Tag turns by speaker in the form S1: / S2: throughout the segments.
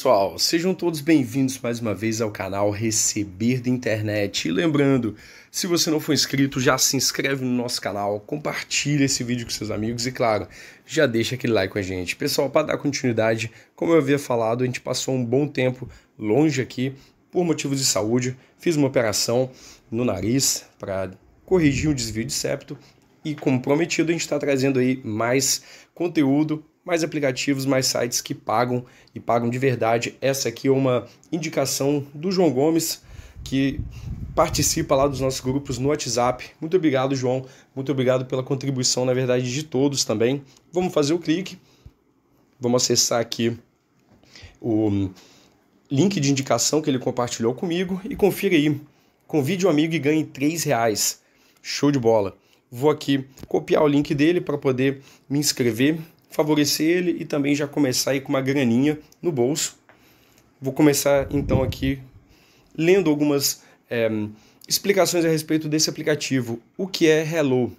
S1: Pessoal, sejam todos bem-vindos mais uma vez ao canal Receber da Internet. E lembrando, se você não for inscrito, já se inscreve no nosso canal, compartilha esse vídeo com seus amigos e, claro, já deixa aquele like com a gente. Pessoal, para dar continuidade, como eu havia falado, a gente passou um bom tempo longe aqui por motivos de saúde. Fiz uma operação no nariz para corrigir um desvio de septo e, como prometido, a gente está trazendo aí mais conteúdo mais aplicativos, mais sites que pagam e pagam de verdade. Essa aqui é uma indicação do João Gomes, que participa lá dos nossos grupos no WhatsApp. Muito obrigado, João. Muito obrigado pela contribuição, na verdade, de todos também. Vamos fazer o clique. Vamos acessar aqui o link de indicação que ele compartilhou comigo e confira aí. Convide um amigo e ganhe 3 reais. Show de bola. Vou aqui copiar o link dele para poder me inscrever favorecer ele e também já começar aí com uma graninha no bolso. Vou começar então aqui lendo algumas é, explicações a respeito desse aplicativo. O que é Hello?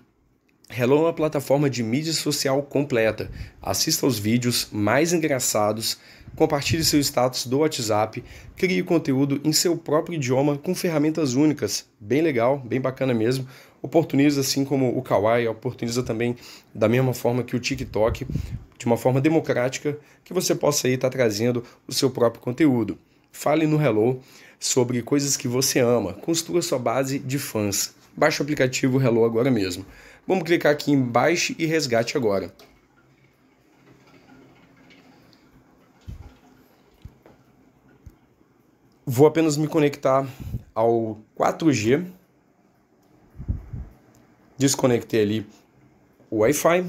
S1: Hello é uma plataforma de mídia social completa. Assista aos vídeos mais engraçados, compartilhe seu status do WhatsApp, crie conteúdo em seu próprio idioma com ferramentas únicas. Bem legal, bem bacana mesmo oportuniza, assim como o Kawaii, oportuniza também da mesma forma que o TikTok, de uma forma democrática, que você possa aí estar tá trazendo o seu próprio conteúdo. Fale no Hello sobre coisas que você ama, construa sua base de fãs. Baixe o aplicativo Hello agora mesmo. Vamos clicar aqui em Baixe e Resgate agora. Vou apenas me conectar ao 4G Desconectei ali o Wi-Fi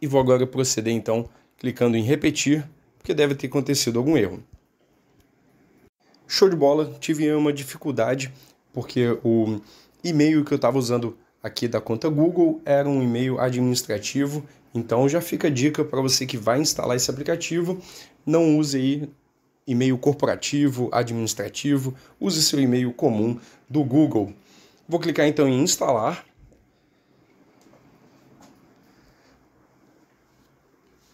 S1: e vou agora proceder então clicando em repetir, porque deve ter acontecido algum erro. Show de bola, tive uma dificuldade porque o e-mail que eu estava usando aqui da conta Google era um e-mail administrativo, então já fica a dica para você que vai instalar esse aplicativo, não use aí e-mail corporativo, administrativo, use seu e-mail comum do Google. Vou clicar então em instalar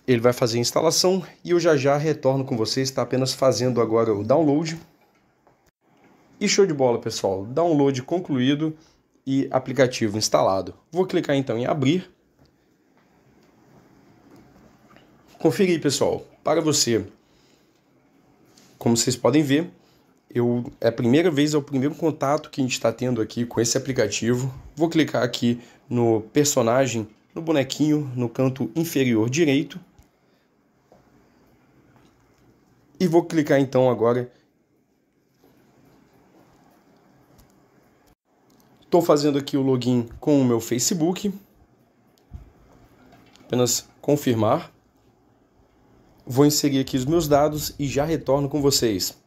S1: Ele vai fazer a instalação e eu já já retorno com vocês, está apenas fazendo agora o download. E show de bola, pessoal. Download concluído e aplicativo instalado. Vou clicar então em abrir. Conferir, pessoal, para você. Como vocês podem ver, eu é a primeira vez, é o primeiro contato que a gente está tendo aqui com esse aplicativo. Vou clicar aqui no personagem, no bonequinho, no canto inferior direito e vou clicar então agora. Estou fazendo aqui o login com o meu Facebook. Apenas confirmar. Vou inserir aqui os meus dados e já retorno com vocês.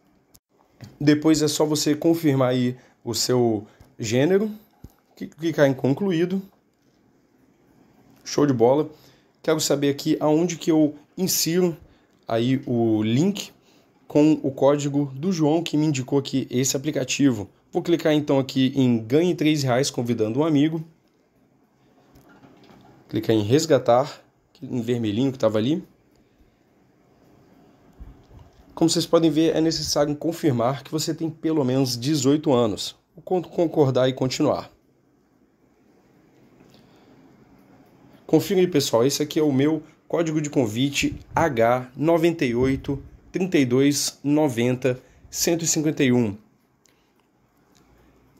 S1: Depois é só você confirmar aí o seu gênero, clicar em concluído. Show de bola. Quero saber aqui aonde que eu insiro aí o link com o código do João que me indicou aqui esse aplicativo. Vou clicar então aqui em ganhe 3 reais convidando um amigo. Clicar em resgatar, em vermelhinho que estava ali. Como vocês podem ver, é necessário confirmar que você tem pelo menos 18 anos. Concordar e continuar. Confira aí, pessoal. Esse aqui é o meu código de convite H98 32 90 151.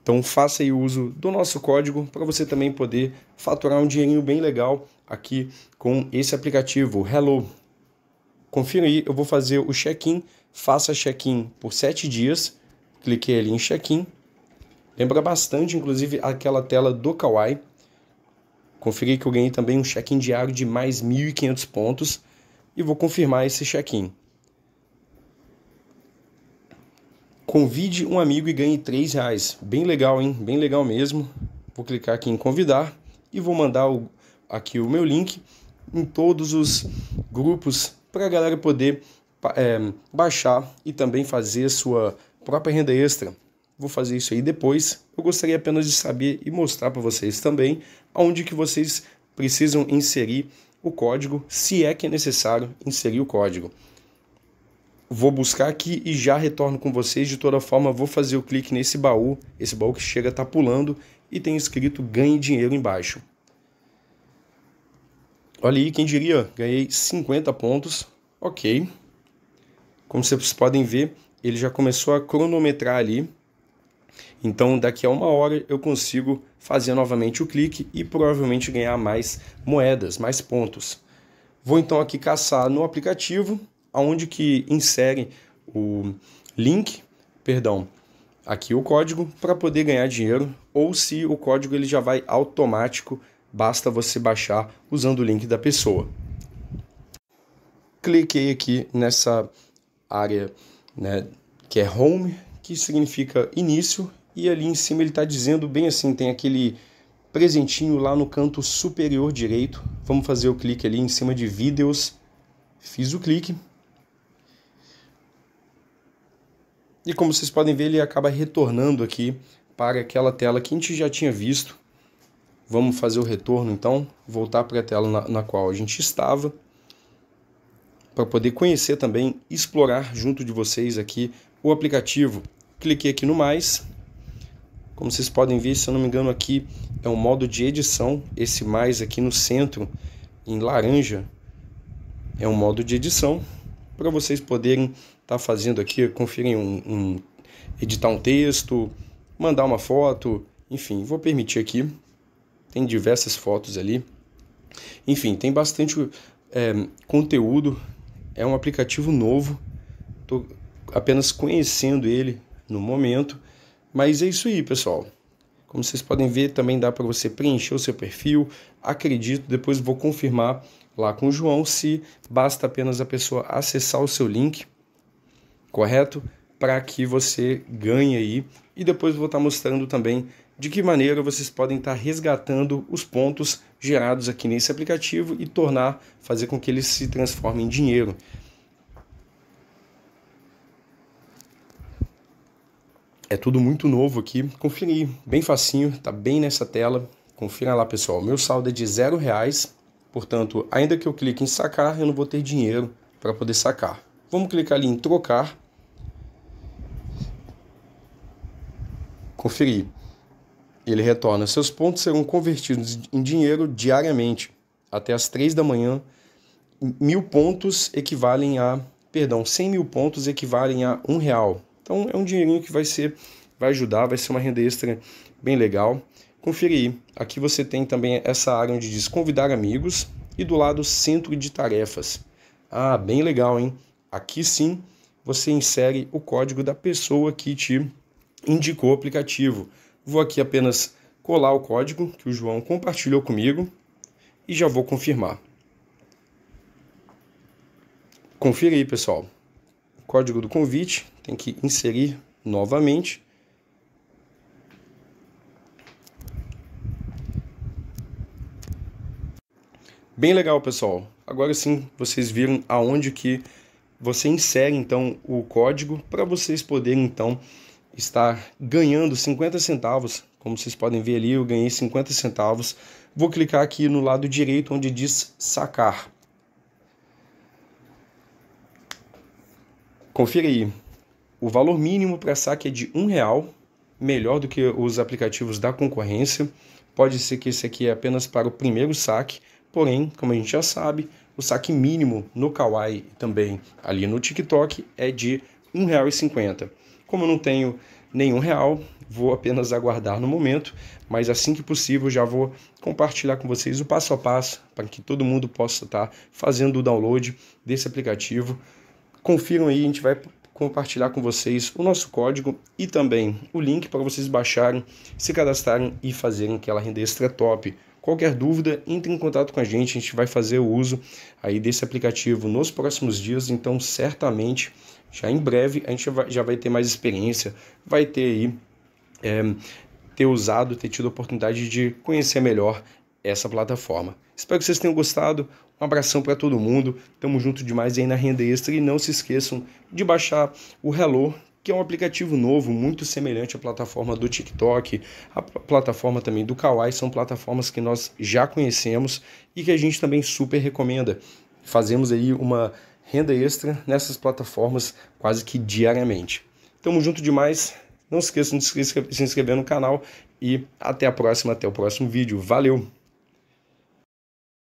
S1: Então faça aí uso do nosso código para você também poder faturar um dinheirinho bem legal aqui com esse aplicativo Hello. Confira aí, eu vou fazer o check-in, faça check-in por 7 dias, cliquei ali em check-in. Lembra bastante, inclusive, aquela tela do Kawaii. Conferi que eu ganhei também um check-in diário de mais 1.500 pontos e vou confirmar esse check-in. Convide um amigo e ganhe três reais. Bem legal, hein? Bem legal mesmo. Vou clicar aqui em convidar e vou mandar o, aqui o meu link em todos os grupos para a galera poder é, baixar e também fazer sua própria renda extra. Vou fazer isso aí depois. Eu gostaria apenas de saber e mostrar para vocês também onde que vocês precisam inserir o código, se é que é necessário inserir o código. Vou buscar aqui e já retorno com vocês. De toda forma, vou fazer o clique nesse baú, esse baú que chega tá pulando e tem escrito ganhe dinheiro embaixo. Olha aí, quem diria? Ganhei 50 pontos. OK. Como vocês podem ver, ele já começou a cronometrar ali. Então, daqui a uma hora eu consigo fazer novamente o clique e provavelmente ganhar mais moedas, mais pontos. Vou então aqui caçar no aplicativo aonde que insere o link, perdão, aqui o código para poder ganhar dinheiro ou se o código ele já vai automático, basta você baixar usando o link da pessoa. Cliquei aqui nessa área né, que é home, que significa início, e ali em cima ele está dizendo bem assim, tem aquele presentinho lá no canto superior direito. Vamos fazer o clique ali em cima de vídeos. Fiz o clique, E como vocês podem ver, ele acaba retornando aqui para aquela tela que a gente já tinha visto. Vamos fazer o retorno então, voltar para a tela na, na qual a gente estava, para poder conhecer também, explorar junto de vocês aqui o aplicativo. Cliquei aqui no mais, como vocês podem ver, se eu não me engano aqui é um modo de edição, esse mais aqui no centro, em laranja, é um modo de edição, para vocês poderem tá fazendo aqui, conferir um, um editar um texto, mandar uma foto, enfim, vou permitir aqui. Tem diversas fotos ali. Enfim, tem bastante é, conteúdo. É um aplicativo novo. Tô apenas conhecendo ele no momento, mas é isso aí, pessoal. Como vocês podem ver, também dá para você preencher o seu perfil. Acredito, depois vou confirmar lá com o João se basta apenas a pessoa acessar o seu link correto? Para que você ganhe aí. E depois vou estar tá mostrando também de que maneira vocês podem estar tá resgatando os pontos gerados aqui nesse aplicativo e tornar, fazer com que eles se transformem em dinheiro. É tudo muito novo aqui. aí, bem facinho, tá bem nessa tela. Confira lá, pessoal. Meu saldo é de zero reais. Portanto, ainda que eu clique em sacar, eu não vou ter dinheiro para poder sacar. Vamos clicar ali em trocar. Conferir. Ele retorna. Seus pontos serão convertidos em dinheiro diariamente. Até as 3 da manhã. Mil pontos equivalem a. Perdão, 100 mil pontos equivalem a um real. Então é um dinheirinho que vai ser. Vai ajudar, vai ser uma renda extra bem legal. Conferir. aí. Aqui você tem também essa área onde diz convidar amigos e do lado centro de tarefas. Ah, bem legal, hein? Aqui sim você insere o código da pessoa que te indicou o aplicativo. Vou aqui apenas colar o código que o João compartilhou comigo e já vou confirmar. Confira aí, pessoal. O código do convite tem que inserir novamente. Bem legal, pessoal. Agora sim, vocês viram aonde que você insere então o código para vocês poderem então estar ganhando 50 centavos. Como vocês podem ver ali, eu ganhei 50 centavos. Vou clicar aqui no lado direito onde diz sacar. Confira aí. O valor mínimo para saque é de um real, melhor do que os aplicativos da concorrência. Pode ser que esse aqui é apenas para o primeiro saque, porém, como a gente já sabe, o saque mínimo no Kawaii também, ali no TikTok, é de R$ 1,50. Como eu não tenho nenhum real, vou apenas aguardar no momento, mas assim que possível já vou compartilhar com vocês o passo a passo para que todo mundo possa estar tá fazendo o download desse aplicativo. Confiram aí, a gente vai compartilhar com vocês o nosso código e também o link para vocês baixarem, se cadastrarem e fazerem aquela renda extra top. Qualquer dúvida, entre em contato com a gente, a gente vai fazer o uso aí desse aplicativo nos próximos dias, então certamente já em breve a gente vai, já vai ter mais experiência, vai ter aí é, ter usado, ter tido a oportunidade de conhecer melhor essa plataforma. Espero que vocês tenham gostado. Um abração para todo mundo. Tamo junto demais aí na renda extra e não se esqueçam de baixar o Hello que é um aplicativo novo, muito semelhante à plataforma do TikTok, a plataforma também do Kawaii, são plataformas que nós já conhecemos e que a gente também super recomenda. Fazemos aí uma renda extra nessas plataformas quase que diariamente. Tamo junto demais. Não se esqueçam de se inscrever no canal e até a próxima, até o próximo vídeo. Valeu!